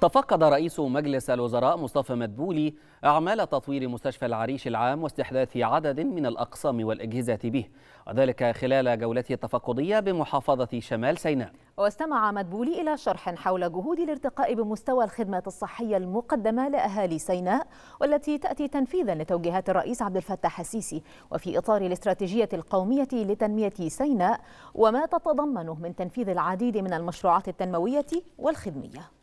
تفقد رئيس مجلس الوزراء مصطفى مدبولي أعمال تطوير مستشفى العريش العام واستحداث عدد من الأقسام والأجهزة به وذلك خلال جولته التفقدية بمحافظة شمال سيناء واستمع مدبولي إلى شرح حول جهود الارتقاء بمستوى الخدمات الصحية المقدمة لأهالي سيناء والتي تأتي تنفيذا لتوجيهات الرئيس عبد الفتاح السيسي وفي إطار الاستراتيجية القومية لتنمية سيناء وما تتضمنه من تنفيذ العديد من المشروعات التنموية والخدمية